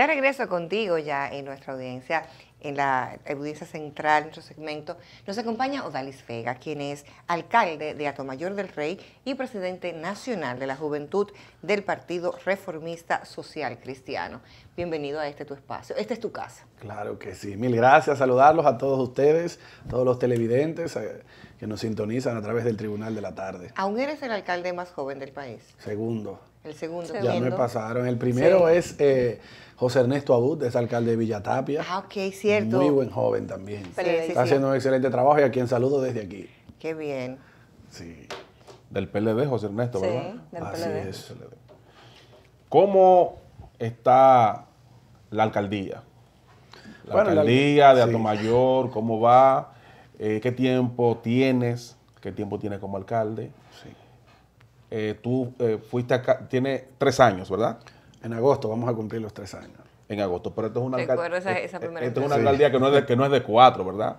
De regreso contigo ya en nuestra audiencia, en la audiencia central, nuestro segmento, nos acompaña Odalis Vega, quien es alcalde de Atomayor del Rey y presidente nacional de la juventud del Partido Reformista Social Cristiano. Bienvenido a este tu espacio, esta es tu casa. Claro que sí, mil gracias, saludarlos a todos ustedes, todos los televidentes eh, que nos sintonizan a través del Tribunal de la Tarde. ¿Aún eres el alcalde más joven del país? Segundo. El segundo. segundo. Ya me pasaron, el primero es... Eh, José Ernesto Abud es alcalde de Villatapia. Ah, ok, cierto. Muy buen joven también. Está haciendo un excelente trabajo y a quien saludo desde aquí. Qué bien. Sí. Del PLD, José Ernesto, ¿verdad? Del Así PLD. ¿Cómo está la alcaldía? La alcaldía de de Mayor, ¿cómo va? Eh, ¿Qué tiempo tienes? ¿Qué tiempo tienes como alcalde? Sí. Eh, tú eh, fuiste acá, tiene tres años, ¿verdad? En agosto vamos a cumplir los tres años. En agosto, pero esto es una, eh, eh, alcaldía, una alcaldía que no es, de, cuatro, ¿verdad?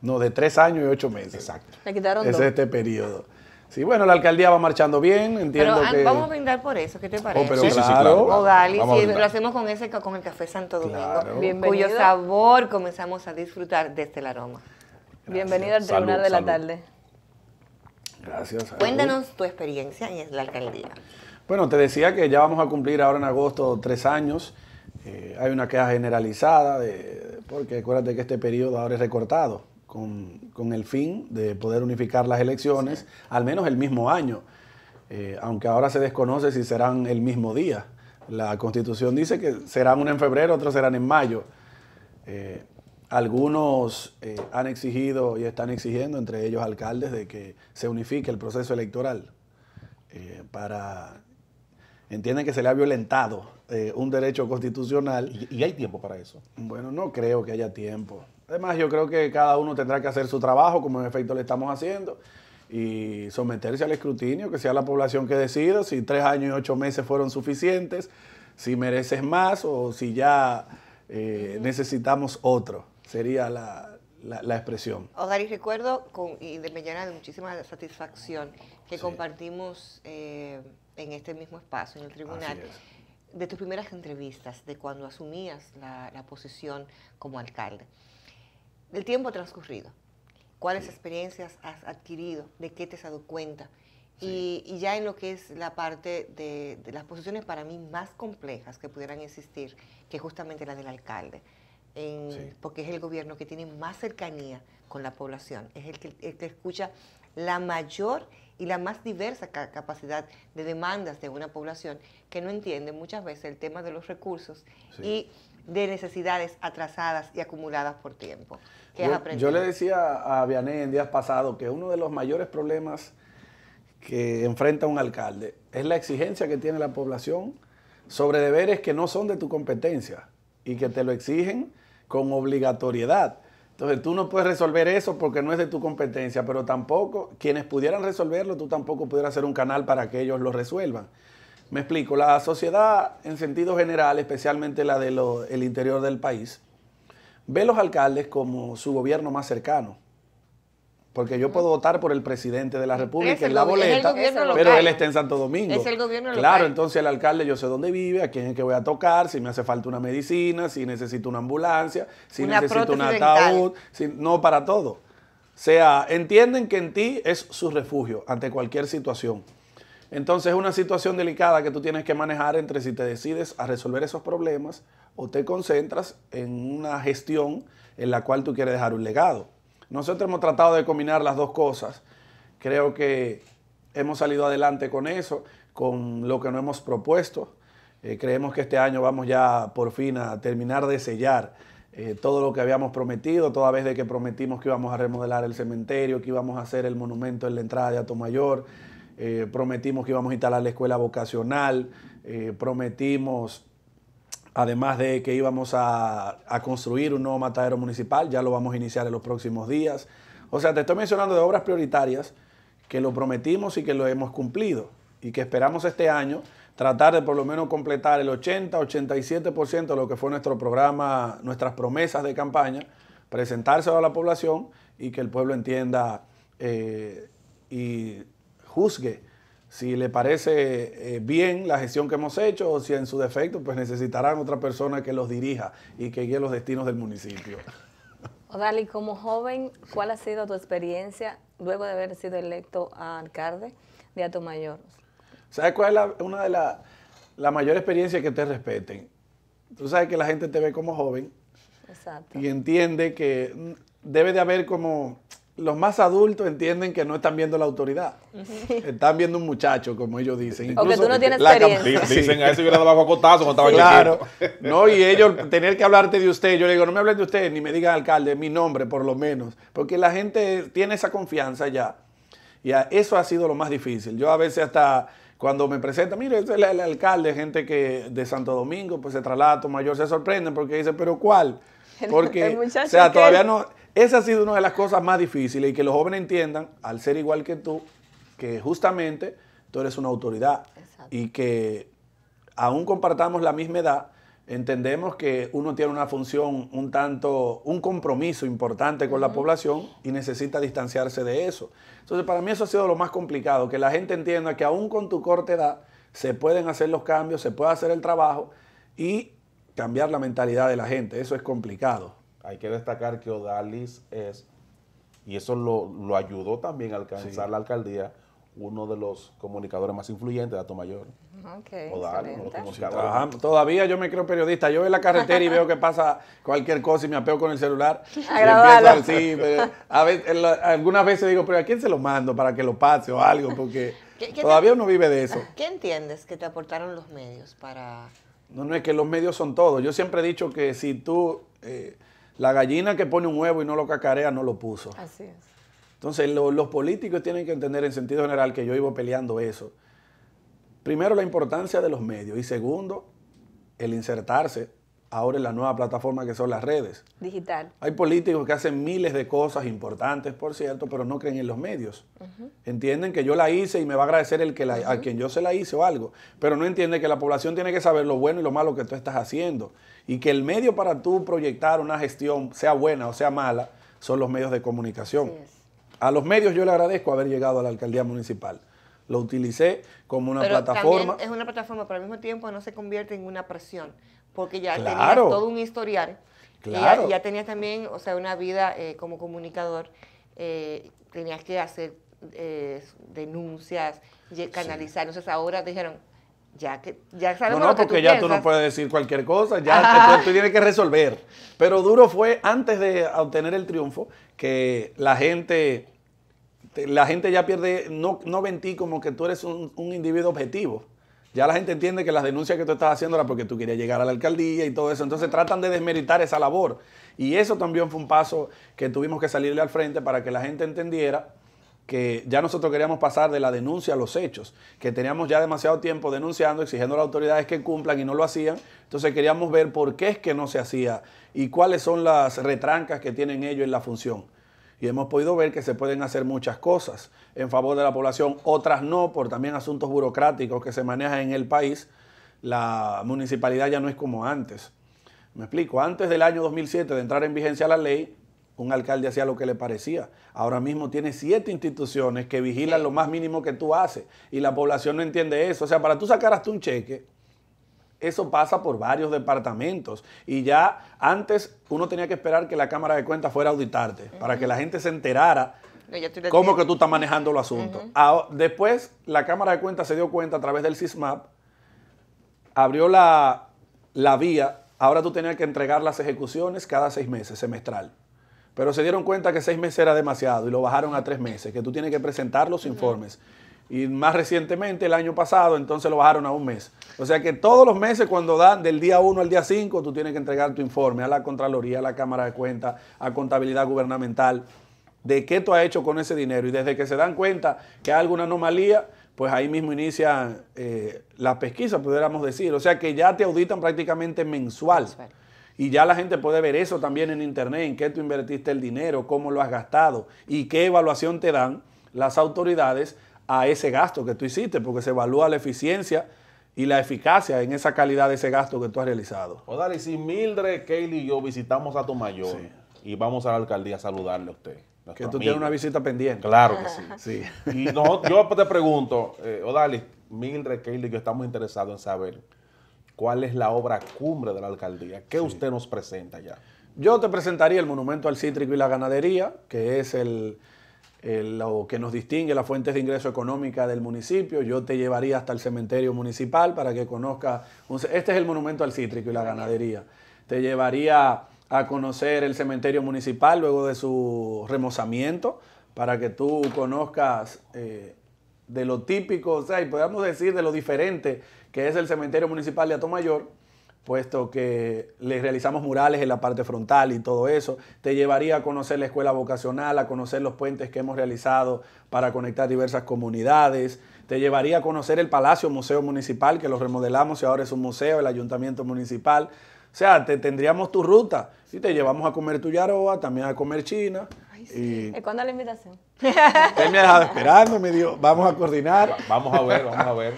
No, de tres años y ocho meses. Exacto. Le quitaron dos. Es este periodo. Sí, bueno, la alcaldía va marchando bien, entiendo pero, ah, que... vamos a brindar por eso, ¿qué te oh, parece? sí, Sí, claro. O Gali, lo hacemos con, ese, con el café Santo Domingo, cuyo sabor comenzamos a disfrutar desde el este aroma. Bienvenido al Tribunal de la Tarde. Gracias. Cuéntanos tu experiencia en la alcaldía. Bueno, te decía que ya vamos a cumplir ahora en agosto tres años. Eh, hay una queja generalizada, de, porque acuérdate que este periodo ahora es recortado, con, el fin de poder unificar las elecciones, al menos el mismo año, eh, aunque ahora se desconoce si serán el mismo día. La constitución dice que serán una en febrero, otros serán en mayo. Eh, algunos han exigido y están exigiendo, entre ellos alcaldes, de que se unifique el proceso electoral para entienden que se le ha violentado eh, un derecho constitucional. ¿Y, hay tiempo para eso? Bueno, no creo que haya tiempo. Además, yo creo que cada uno tendrá que hacer su trabajo, como en efecto le estamos haciendo, y someterse al escrutinio, que sea la población que decida, si tres años y ocho meses fueron suficientes, si mereces más o si ya eh, necesitamos otro, sería la, expresión. Odari, y recuerdo, con, y de me llena de muchísima satisfacción, que compartimos... Eh, en este mismo espacio, en el tribunal, de tus primeras entrevistas, de cuando asumías la, la posición como alcalde. Del tiempo transcurrido, ¿cuáles experiencias has adquirido? ¿De qué te has dado cuenta? Y, y, ya en lo que es la parte de, las posiciones para mí más complejas que pudieran existir, que es justamente la del alcalde, porque es el gobierno que tiene más cercanía con la población, es el que, el que escucha la mayor y la más diversa capacidad de demandas de una población que no entiende muchas veces el tema de los recursos y de necesidades atrasadas y acumuladas por tiempo. yo, le decía a Vianney en días pasados que uno de los mayores problemas que enfrenta un alcalde es la exigencia que tiene la población sobre deberes que no son de tu competencia y que te lo exigen con obligatoriedad. Entonces tú no puedes resolver eso porque no es de tu competencia, pero tampoco quienes pudieran resolverlo, tú tampoco pudieras hacer un canal para que ellos lo resuelvan. Me explico, la sociedad en sentido general, especialmente la del interior del país, ve los alcaldes como su gobierno más cercano. Porque yo puedo votar por el presidente de la República en la boleta, pero él está en Santo Domingo. Es el gobierno local. Claro, entonces el alcalde yo sé dónde vive, a quién es que voy a tocar, si me hace falta una medicina, si necesito una ambulancia, si necesito un ataúd, no para todo. O sea, entienden que en ti es su refugio ante cualquier situación. Entonces es una situación delicada que tú tienes que manejar entre si te decides a resolver esos problemas o te concentras en una gestión en la cual tú quieres dejar un legado. Nosotros hemos tratado de combinar las dos cosas. Creo que hemos salido adelante con eso, con lo que nos hemos propuesto. Eh, creemos que este año vamos ya por fin a terminar de sellar eh, todo lo que habíamos prometido, toda vez de que prometimos que íbamos a remodelar el cementerio, que íbamos a hacer el monumento en la entrada de Atomayor, eh, prometimos que íbamos a instalar la escuela vocacional, prometimos además de que íbamos a, construir un nuevo matadero municipal, ya lo vamos a iniciar en los próximos días. O sea, te estoy mencionando de obras prioritarias que lo prometimos y que lo hemos cumplido y que esperamos este año tratar de por lo menos completar el 80-87% de lo que fue nuestro programa, nuestras promesas de campaña, presentárselo a la población y que el pueblo entienda eh, y juzgue si le parece eh, bien la gestión que hemos hecho o si en su defecto pues necesitarán otra persona que los dirija y que guíe los destinos del municipio. Odali, como joven, ¿cuál ha sido tu experiencia luego de haber sido electo a alcalde de mayor? ¿Sabes cuál es la, una de las la mayor experiencia que te respeten? Tú sabes que la gente te ve como joven y entiende que debe de haber como los más adultos entienden que no están viendo la autoridad. Están viendo un muchacho, como ellos dicen. que tú no tienes la experiencia. Dicen, a eso yo le daba cuando estaba Claro. No, y ellos tener que hablarte de usted. Yo le digo, no me hablen de usted, ni me digan alcalde, mi nombre por lo menos. Porque la gente tiene esa confianza ya. Y eso ha sido lo más difícil. Yo a veces hasta cuando me presenta, mire, es el, alcalde, gente que de Santo Domingo, pues se traslada Mayor, se sorprenden porque dice, pero ¿cuál? Porque, o sea, todavía no esa ha sido una de las cosas más difíciles y que los jóvenes entiendan, al ser igual que tú, que justamente tú eres una autoridad y que aún compartamos la misma edad, entendemos que uno tiene una función un tanto, un compromiso importante con la población y necesita distanciarse de eso. Entonces, para mí eso ha sido lo más complicado, que la gente entienda que aún con tu corta edad se pueden hacer los cambios, se puede hacer el trabajo y cambiar la mentalidad de la gente. Eso es complicado hay que destacar que Odalis es, y eso lo, ayudó también a alcanzar la alcaldía, uno de los comunicadores más influyentes de Ato Mayor. Okay, Odalis, todavía yo me creo periodista. Yo voy en la carretera y veo que pasa cualquier cosa y me apeo con el celular. y empiezo a algunas veces digo, pero ¿a quién se lo mando para que lo pase o algo? Porque todavía uno vive de eso. ¿Qué entiendes que te aportaron los medios para...? No, no, es que los medios son todo. Yo siempre he dicho que si tú... Eh, la gallina que pone un huevo y no lo cacarea no lo puso. Así es. Entonces, los políticos tienen que entender en sentido general que yo iba peleando eso. Primero, la importancia de los medios y segundo, el insertarse ahora en la nueva plataforma que son las redes. Digital. Hay políticos que hacen miles de cosas importantes, por cierto, pero no creen en los medios. Entienden que yo la hice y me va a agradecer el que a quien yo se la hice o algo, pero no entienden que la población tiene que saber lo bueno y lo malo que tú estás haciendo y que el medio para tú proyectar una gestión, sea buena o sea mala, son los medios de comunicación. A los medios yo le agradezco haber llegado a la alcaldía municipal lo utilicé como una plataforma. es una plataforma, pero al mismo tiempo no se convierte en una presión porque ya tenías todo un historial. Y ya, tenías también, o sea, una vida eh, como comunicador, eh, tenías que hacer eh, denuncias, canalizar. Entonces ahora dijeron, ya que ya sabemos no, no, porque ya tú no puedes decir cualquier cosa, ya tú, tienes que resolver. Pero duro fue antes de obtener el triunfo que la gente la gente ya pierde, no, no ven ti como que tú eres un individuo objetivo ya la gente entiende que las denuncias que tú estás haciendo eran porque tú querías llegar a la alcaldía y todo eso. Entonces tratan de desmeritar esa labor. Y eso también fue un paso que tuvimos que salirle al frente para que la gente entendiera que ya nosotros queríamos pasar de la denuncia a los hechos, que teníamos ya demasiado tiempo denunciando, exigiendo a las autoridades que cumplan y no lo hacían. Entonces queríamos ver por qué es que no se hacía y cuáles son las retrancas que tienen ellos en la función y hemos podido ver que se pueden hacer muchas cosas en favor de la población, otras no, por también asuntos burocráticos que se manejan en el país, la municipalidad ya no es como antes. Me explico, antes del año 2007 de entrar en vigencia la ley, un alcalde hacía lo que le parecía. Ahora mismo tiene siete instituciones que vigilan lo más mínimo que tú haces y la población no entiende eso. O sea, para tú sacar tú un cheque, eso pasa por varios departamentos y ya antes uno tenía que esperar que la Cámara de Cuentas fuera a auditarte para que la gente se enterara cómo que tú estás manejando el asunto. después la Cámara de Cuentas se dio cuenta a través del SISMAP, abrió la, vía, ahora tú tenías que entregar las ejecuciones cada seis meses, semestral. Pero se dieron cuenta que seis meses era demasiado y lo bajaron a tres meses, que tú tienes que presentar los informes y más recientemente el año pasado, entonces lo bajaron a un mes. O sea que todos los meses cuando dan del día 1 al día 5, tú tienes que entregar tu informe a la Contraloría, a la Cámara de Cuentas, a Contabilidad Gubernamental, de qué tú has hecho con ese dinero. Y desde que se dan cuenta que hay alguna anomalía, pues ahí mismo inicia eh, la pesquisa, pudiéramos decir. O sea que ya te auditan prácticamente mensual. Y ya la gente puede ver eso también en internet, en qué tú invertiste el dinero, cómo lo has gastado y qué evaluación te dan las autoridades a ese gasto que tú hiciste, porque se evalúa la eficiencia y la eficacia en esa calidad de ese gasto que tú has realizado. O pues dale, si Mildred, Kelly y yo visitamos a tu mayor y vamos a la alcaldía a saludarle a usted. Que tú tienes una visita pendiente. Claro que sí. Y yo te pregunto, eh, Odalis, Mildred, Kelly yo estamos interesados en saber cuál es la obra cumbre de la alcaldía. ¿Qué usted nos presenta ya? Yo te presentaría el monumento al cítrico y la ganadería, que es el, eh, lo que nos distingue las fuentes de ingreso económica del municipio. Yo te llevaría hasta el cementerio municipal para que conozcas, este es el monumento al cítrico y la ganadería. Te llevaría a conocer el cementerio municipal luego de su remozamiento para que tú conozcas eh, de lo típico, o sea, y podamos decir de lo diferente que es el cementerio municipal de Atomayor puesto que le realizamos murales en la parte frontal y todo eso. Te llevaría a conocer la escuela vocacional, a conocer los puentes que hemos realizado para conectar diversas comunidades. Te llevaría a conocer el Palacio Museo Municipal, que lo remodelamos y ahora es un museo, el Ayuntamiento Municipal. O sea, te tendríamos tu ruta. y te llevamos a comer tu yaroa, también a comer china. y... ¿Cuándo la invitación? Él me ha dejado esperando, me dijo, vamos a coordinar. Vamos a ver, vamos a ver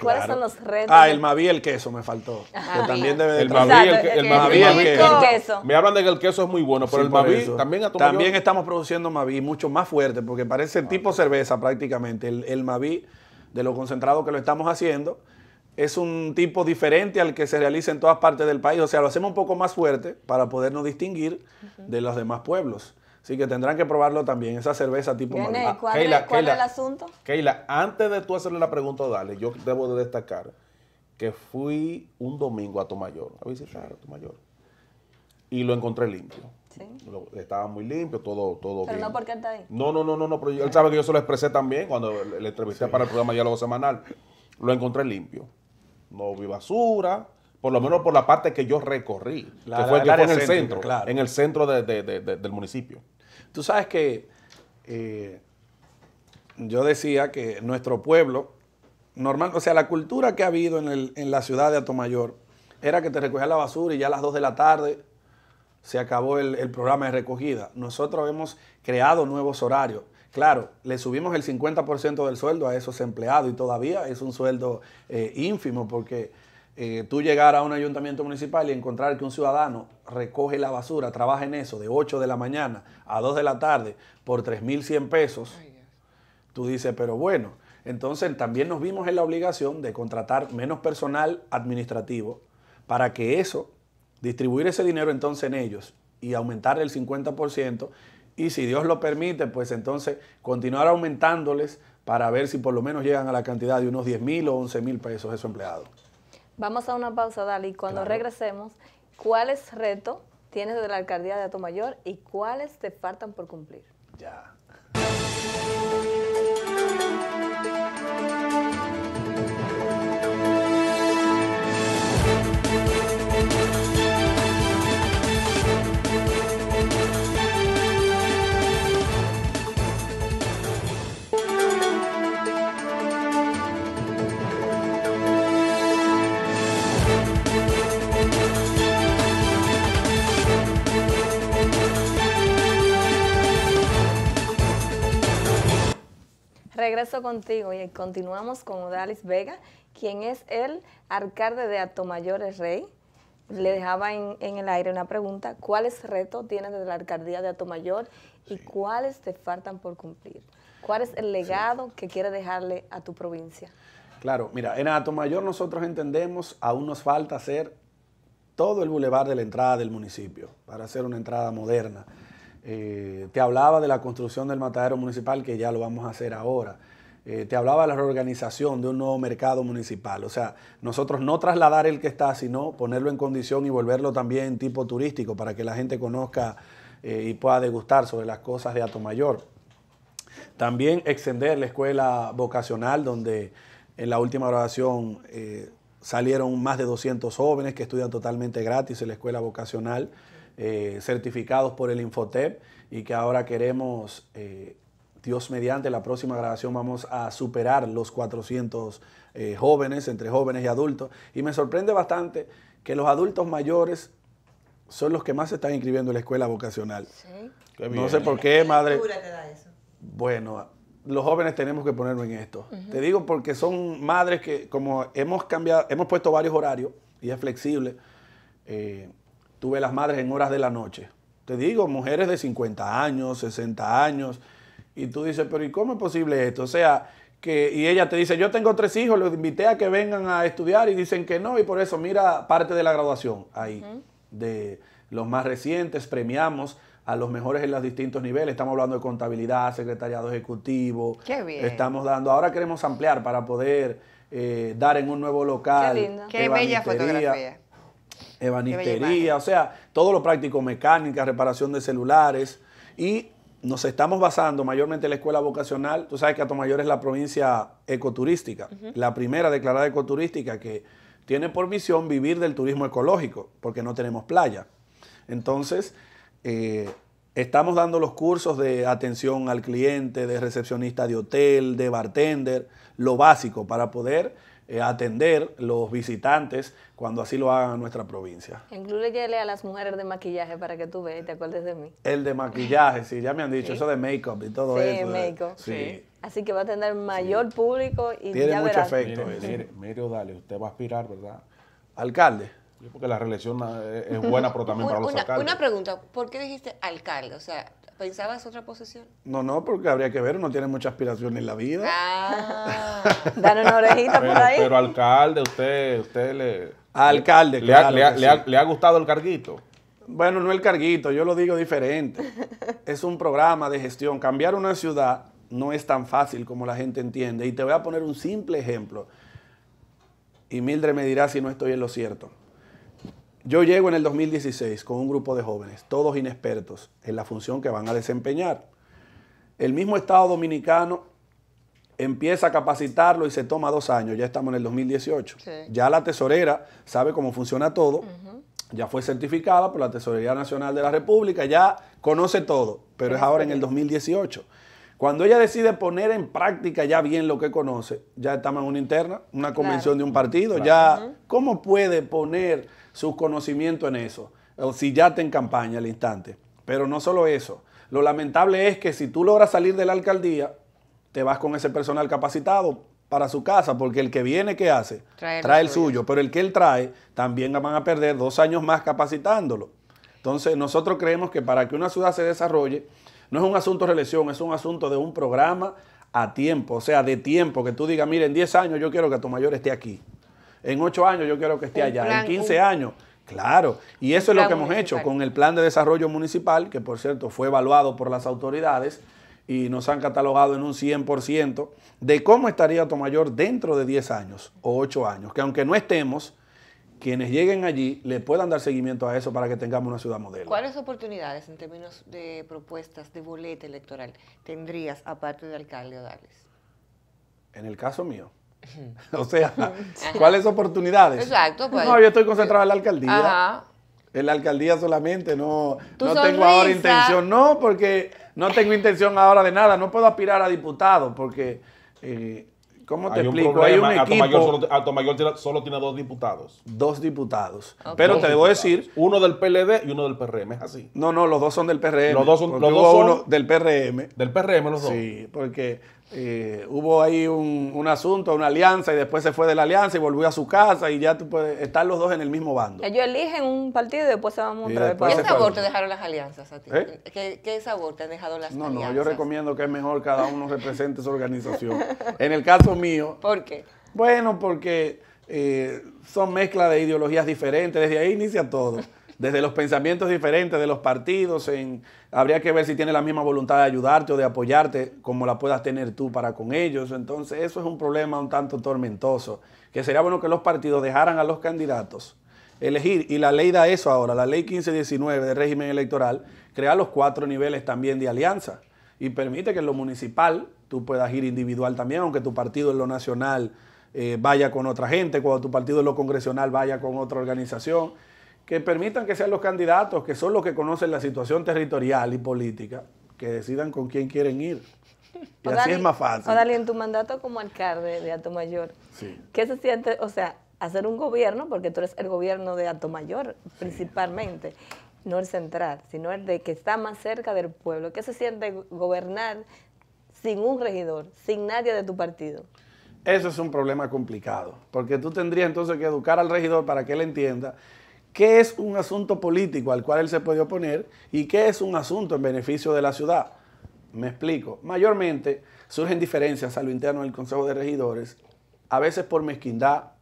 cuáles son los retos? Ah, el Mavi el queso me faltó. Ah, que también debe de el, el queso. Me hablan de que el queso es muy bueno, pero el Maví también También estamos produciendo Maví mucho más fuerte porque parece tipo cerveza prácticamente. El, Maví, de lo concentrado que lo estamos haciendo, es un tipo diferente al que se realiza en todas partes del país. O sea, lo hacemos un poco más fuerte para podernos distinguir de los demás pueblos. Así que tendrán que probarlo también, esa cerveza tipo Bien, ¿Cuál, es, el asunto? Keila, antes de tú hacerle la pregunta, dale, yo debo de destacar que fui un domingo a Tomayor, a visitar a Tomayor, y lo encontré limpio. Sí. estaba muy limpio, todo, todo pero no porque está ahí. No, no, no, no, no pero él sabe que yo se lo expresé también cuando le entrevisté para el programa Diálogo Semanal. Lo encontré limpio. No vi basura, por lo menos por la parte que yo recorrí, que fue, en el centro, en el centro del municipio. Tú sabes que eh, yo decía que nuestro pueblo, normal, o sea, la cultura que ha habido en, la ciudad de Atomayor era que te recogía la basura y ya a las 2 de la tarde se acabó el, programa de recogida. Nosotros hemos creado nuevos horarios. Claro, le subimos el 50% del sueldo a esos empleados y todavía es un sueldo eh, ínfimo porque eh, tú llegar a un ayuntamiento municipal y encontrar que un ciudadano recoge la basura, trabaja en eso de 8 de la mañana a 2 de la tarde por 3.100 pesos, tú dices, pero bueno, entonces también nos vimos en la obligación de contratar menos personal administrativo para que eso, distribuir ese dinero entonces en ellos y aumentar el 50% y si Dios lo permite, pues entonces continuar aumentándoles para ver si por lo menos llegan a la cantidad de unos 10.000 mil o 11 mil pesos esos empleados. Vamos a una pausa, Dali, cuando regresemos, ¿cuáles reto tienes de la alcaldía de Mayor y cuáles te faltan por cumplir? Ya. Eso contigo y continuamos con Odalis Vega, quien es el alcalde de Atomayor el Rey. Le dejaba en, el aire una pregunta, ¿cuáles retos tienes de la alcaldía de Atomayor y cuáles te faltan por cumplir? ¿Cuál es el legado que quiere dejarle a tu provincia? Claro, mira, en Atomayor nosotros entendemos, aún nos falta hacer todo el bulevar de la entrada del municipio para hacer una entrada moderna. Eh, te hablaba de la construcción del matadero municipal, que ya lo vamos a hacer ahora. Eh, te hablaba de la reorganización de un nuevo mercado municipal. O sea, nosotros no trasladar el que está, sino ponerlo en condición y volverlo también tipo turístico para que la gente conozca eh, y pueda degustar sobre las cosas de Ato Mayor. También extender la escuela vocacional, donde en la última grabación eh, salieron más de 200 jóvenes que estudian totalmente gratis en la escuela vocacional, certificados por el Infotep, y que ahora queremos Dios mediante, la próxima grabación vamos a superar los 400 eh, jóvenes, entre jóvenes y adultos. Y me sorprende bastante que los adultos mayores son los que más se están inscribiendo en la escuela vocacional. Sí. No sé por qué, madre. Bueno, los jóvenes tenemos que ponernos en esto. Te digo porque son madres que, como hemos cambiado, hemos puesto varios horarios y es flexible. Eh, tuve las madres en horas de la noche. Te digo, mujeres de 50 años, 60 años, y tú dices, pero ¿y cómo es posible esto? O sea, que, y ella te dice, yo tengo tres hijos, los invité a que vengan a estudiar y dicen que no, y por eso mira parte de la graduación ahí, de los más recientes, premiamos a los mejores en los distintos niveles. Estamos hablando de contabilidad, secretariado ejecutivo. Qué bien. Estamos dando, ahora queremos ampliar para poder eh, dar en un nuevo local. Qué linda. Qué bella fotografía. evanistería o sea, todo lo práctico, mecánica, reparación de celulares. Y nos estamos basando mayormente en la escuela vocacional. Tú sabes que Atomayor es la provincia ecoturística, la primera declarada ecoturística que tiene por misión vivir del turismo ecológico, porque no tenemos playa. Entonces, eh, estamos dando los cursos de atención al cliente, de recepcionista de hotel, de bartender, lo básico para poder eh, atender los visitantes cuando así lo hagan en nuestra provincia. Incluyele a las mujeres de maquillaje para que tú veas y te acuerdes de mí. El de maquillaje, sí, ya me han dicho, eso de make-up y todo eso. ¿eh? Sí, Sí. Así que va a tener mayor público y Tiene mucho efecto. Mire, dale, usted va a aspirar, ¿verdad? Alcalde. Porque la reelección eh, es buena, pero también para los alcaldes. Una pregunta, ¿por qué dijiste alcalde? O sea, ¿Pensabas otra posición? No, no, porque habría que ver, no tiene mucha aspiración en la vida. Ah, dan una orejita por ahí. Pero, alcalde, usted, usted le... Alcalde, claro. ha, le ha gustado el carguito? Bueno, no el carguito, yo lo digo diferente. es un programa de gestión. Cambiar una ciudad no es tan fácil como la gente entiende. Y te voy a poner un simple ejemplo. Y Mildred me dirá si no estoy en lo cierto. Yo llego en el 2016 con un grupo de jóvenes, todos inexpertos en la función que van a desempeñar. El mismo Estado Dominicano empieza a capacitarlo y se toma dos años, ya estamos en el 2018. Ya la tesorera sabe cómo funciona todo, ya fue certificada por la Tesorería Nacional de la República, ya conoce todo, pero es ahora en el 2018. Cuando ella decide poner en práctica ya bien lo que conoce, ya estamos en una interna, una convención de un partido, ya, ¿cómo puede poner su conocimiento en eso. Si ya te en campaña al instante. Pero no solo eso. Lo lamentable es que si tú logras salir de la alcaldía, te vas con ese personal capacitado para su casa, porque el que viene, ¿qué hace? Trae, el suyo. Pero el que él trae, también van a perder dos años más capacitándolo. Entonces, nosotros creemos que para que una ciudad se desarrolle, no es un asunto de reelección, es un asunto de un programa a tiempo, o sea, de tiempo, que tú digas, mire, en 10 años yo quiero que tu mayor esté aquí en ocho años yo quiero que esté allá, en 15 años. Claro, y eso es lo que hemos hecho con el plan de desarrollo municipal, que por cierto fue evaluado por las autoridades y nos han catalogado en un 100% de cómo estaría Tomayor dentro de 10 años o ocho años, que aunque no estemos, quienes lleguen allí le puedan dar seguimiento a eso para que tengamos una ciudad modelo. ¿Cuáles oportunidades en términos de propuestas de boleta electoral tendrías aparte de alcalde darles? En el caso mío, o sea, ¿cuáles oportunidades? Exacto, pues. No, yo estoy concentrado en la alcaldía. En la alcaldía solamente, no, no tengo ahora intención. No, porque no tengo intención ahora de nada. No puedo aspirar a diputado porque, eh, ¿cómo te explico? Hay un equipo... Mayor solo, tiene dos diputados. Dos diputados. Pero te debo decir... Uno del PLD y uno del PRM, es así. No, no, los dos son del PRM. Los dos son... del PRM. Del PRM los dos. Sí, porque eh, hubo ahí un, asunto, una alianza, y después se fue de la alianza y volvió a su casa, y ya tú puedes estar los dos en el mismo bando. Ellos eligen un partido y después se van a montar ¿Qué sabor te dejaron las alianzas a ti? ¿Eh? ¿Qué, sabor te han dejado las alianzas? No, no, yo recomiendo que es mejor cada uno represente su organización. En el caso mío. ¿Por qué? Bueno, porque eh, son mezcla de ideologías diferentes, desde ahí inicia todo desde los pensamientos diferentes de los partidos, en, habría que ver si tiene la misma voluntad de ayudarte o de apoyarte como la puedas tener tú para con ellos. Entonces eso es un problema un tanto tormentoso, que sería bueno que los partidos dejaran a los candidatos elegir, y la ley da eso ahora, la ley 1519 de régimen electoral, crea los cuatro niveles también de alianza y permite que en lo municipal tú puedas ir individual también, aunque tu partido en lo nacional eh, vaya con otra gente, cuando tu partido en lo congresional vaya con otra organización que permitan que sean los candidatos, que son los que conocen la situación territorial y política, que decidan con quién quieren ir. Y así es más fácil. Ahora, en tu mandato como alcalde de Alto sí. ¿qué se siente? O sea, hacer un gobierno, porque tú eres el gobierno de Alto Mayor, principalmente, no el central, sino el de que está más cerca del pueblo. ¿Qué se siente gobernar sin un regidor, sin nadie de tu partido? Eso es un problema complicado, porque tú tendrías entonces que educar al regidor para que él entienda qué es un asunto político al cual él se puede oponer y qué es un asunto en beneficio de la ciudad. Me explico. Mayormente surgen diferencias a lo interno del Consejo de Regidores, a veces por mezquindad,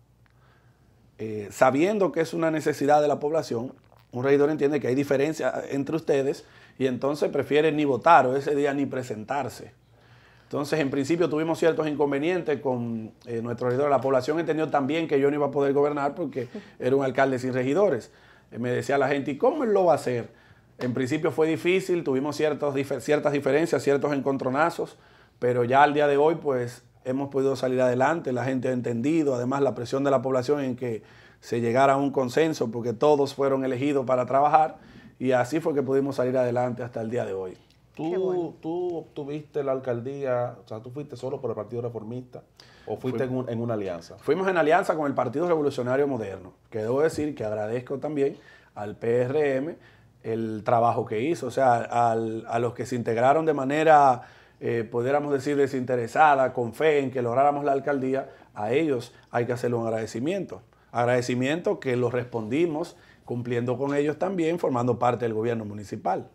eh, sabiendo que es una necesidad de la población. Un regidor entiende que hay diferencias entre ustedes y entonces prefiere ni votar o ese día ni presentarse. Entonces, en principio tuvimos ciertos inconvenientes con eh, nuestro regidor. La población entendió también que yo no iba a poder gobernar porque era un alcalde sin regidores. Eh, me decía la gente, ¿y cómo lo va a hacer? En principio fue difícil, tuvimos ciertas diferencias, ciertos encontronazos, pero ya al día de hoy, pues hemos podido salir adelante, la gente ha entendido, además la presión de la población en que se llegara a un consenso, porque todos fueron elegidos para trabajar, y así fue que pudimos salir adelante hasta el día de hoy. Tú, tú obtuviste la alcaldía, o sea, tú fuiste solo por el Partido Reformista o fuiste en, una alianza. Fuimos en alianza con el Partido Revolucionario Moderno, que debo decir que agradezco también al PRM el trabajo que hizo, o sea, a los que se integraron de manera, eh, pudiéramos decir, desinteresada, con fe en que lográramos la alcaldía, a ellos hay que hacerle un agradecimiento. Agradecimiento que los respondimos cumpliendo con ellos también, formando parte del gobierno municipal.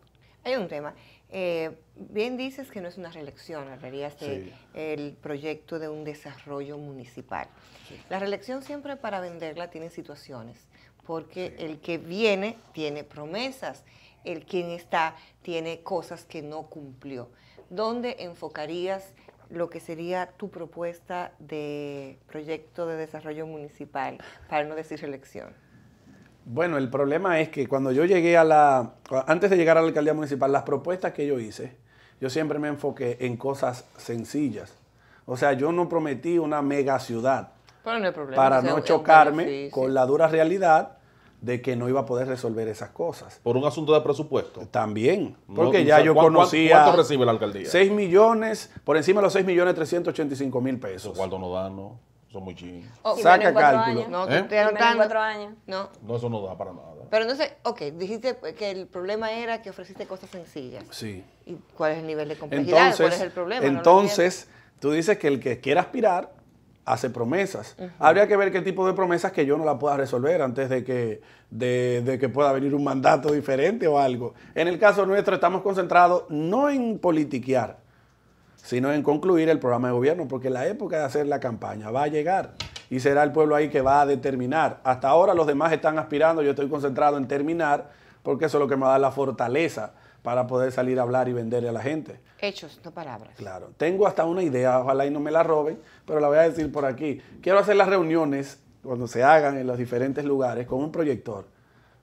Hay un tema. Eh, bien dices que no es una reelección, en realidad este, el proyecto de un desarrollo municipal. La reelección siempre para venderla tiene situaciones, porque el que viene tiene promesas, el quien está tiene cosas que no cumplió. ¿Dónde enfocarías lo que sería tu propuesta de proyecto de desarrollo municipal, para no decir reelección? Bueno, el problema es que cuando yo llegué a la, antes de llegar a la alcaldía municipal, las propuestas que yo hice, yo siempre me enfoqué en cosas sencillas. O sea, yo no prometí una mega ciudad para no chocarme con la dura realidad de que no iba a poder resolver esas cosas. Por un asunto de presupuesto. También, porque ya yo conocía... ¿Cuánto recibe la alcaldía? 6 millones, por encima de los 6 millones 385 mil pesos. ¿Cuánto nos dan, no? Son muy chinos. Oh, Saca cálculo. No, ¿Eh? años. No. No, eso no da para nada. Pero entonces, ok, dijiste que el problema era que ofreciste cosas sencillas. Sí. ¿Y cuál es el nivel de complejidad? Entonces, ¿Cuál es el problema? Entonces, tú dices que el que quiera aspirar hace promesas. Habría que ver qué tipo de promesas que yo no la pueda resolver antes de que, de, de que pueda venir un mandato diferente o algo. En el caso nuestro estamos concentrados no en politiquear, sino en concluir el programa de gobierno, porque la época de hacer la campaña va a llegar y será el pueblo ahí que va a determinar. Hasta ahora los demás están aspirando, yo estoy concentrado en terminar, porque eso es lo que me va a dar la fortaleza para poder salir a hablar y venderle a la gente. Hechos, no palabras. Claro. Tengo hasta una idea, ojalá y no me la roben, pero la voy a decir por aquí. Quiero hacer las reuniones cuando se hagan en los diferentes lugares con un proyector,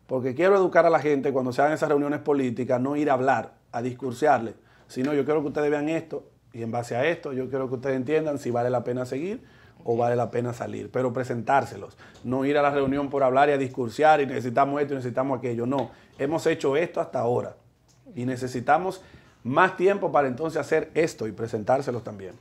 porque quiero educar a la gente cuando se hagan esas reuniones políticas, no ir a hablar, a discursearle, sino yo quiero que ustedes vean esto, y en base a esto, yo quiero que ustedes entiendan si vale la pena seguir o vale la pena salir, pero presentárselos, no ir a la reunión por hablar y a discursiar y necesitamos esto y necesitamos aquello, no, hemos hecho esto hasta ahora y necesitamos más tiempo para entonces hacer esto y presentárselos también.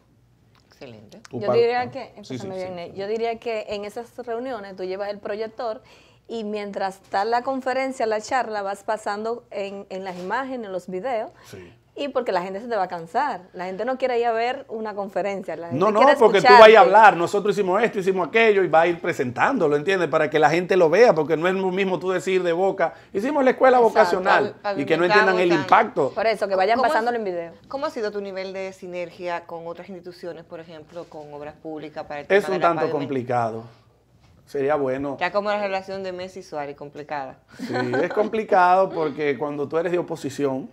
Excelente. Yo diría, que, eh, yo diría que en esas reuniones tú llevas el proyector y mientras está la conferencia, la charla, vas pasando en, en las imágenes, en los videos, sí. Y porque la gente se te va a cansar. La gente no quiere ir a ver una conferencia. no, no, porque tú vas a hablar. Nosotros hicimos esto, hicimos aquello y va a ir presentándolo, ¿entiendes? Para que la gente lo vea, porque no es lo mismo tú decir de boca, hicimos la escuela vocacional y que no entiendan el impacto. Por eso, que vayan pasándolo en video. ¿Cómo ha sido tu nivel de sinergia con otras instituciones, por ejemplo, con obras públicas? para el tema Es un tanto complicado. Sería bueno. Ya como la relación de Messi y Suárez, complicada. Sí, es complicado porque cuando tú eres de oposición,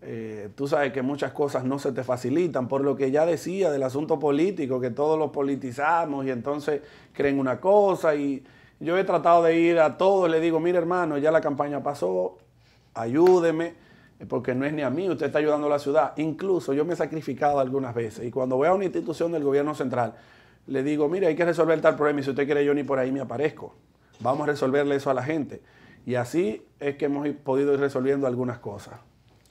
eh, tú sabes que muchas cosas no se te facilitan, por lo que ya decía del asunto político, que todos los politizamos y entonces creen una cosa. Y yo he tratado de ir a todos, le digo, mire hermano, ya la campaña pasó, ayúdeme, eh, porque no es ni a mí, usted está ayudando a la ciudad. Incluso yo me he sacrificado algunas veces y cuando voy a una institución del gobierno central, le digo, mire, hay que resolver tal problema y si usted quiere yo ni por ahí me aparezco. Vamos a resolverle eso a la gente. Y así es que hemos podido ir resolviendo algunas cosas.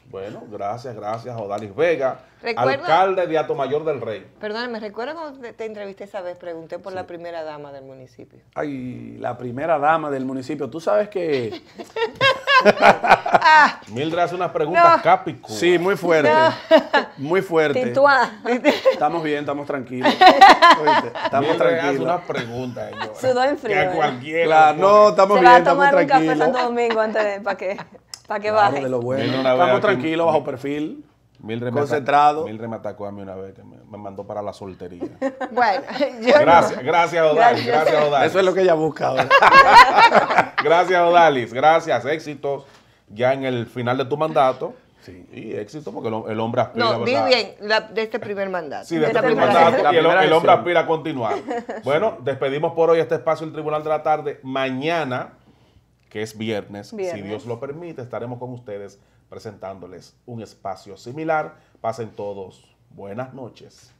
Bueno, gracias, gracias a Odalis Vega, alcalde de Mayor del Rey. Perdóname, recuerdo cuando te, entrevisté esa vez, pregunté por la primera dama del municipio. Ay, la primera dama del municipio. Tú sabes que... Ah. Mildred hace unas preguntas no. Sí, muy fuerte. Muy fuerte. Tintuada. Estamos bien, estamos tranquilos. estamos tranquilos. hace unas preguntas. Sudó en frío. Que a cualquiera. Claro, no, estamos Se bien, va a tomar un café Santo Domingo antes de... ¿Para qué? Para que Estamos tranquilos, bajo perfil. Mil Concentrado. me atacó a mí una vez, me, mandó para la soltería. Bueno, gracias, gracias, Odalis. Gracias. Odalis. Eso es lo que ella busca ahora. gracias, Odalis. Gracias, éxitos ya en el final de tu mandato. Sí. Y éxito porque el, hombre aspira. No, vi bien de este primer mandato. Sí, de, este primer mandato. Y el, el, hombre aspira a continuar. Bueno, despedimos por hoy este espacio del Tribunal de la Tarde. Mañana que es viernes. Si Dios lo permite, estaremos con ustedes presentándoles un espacio similar. Pasen todos buenas noches.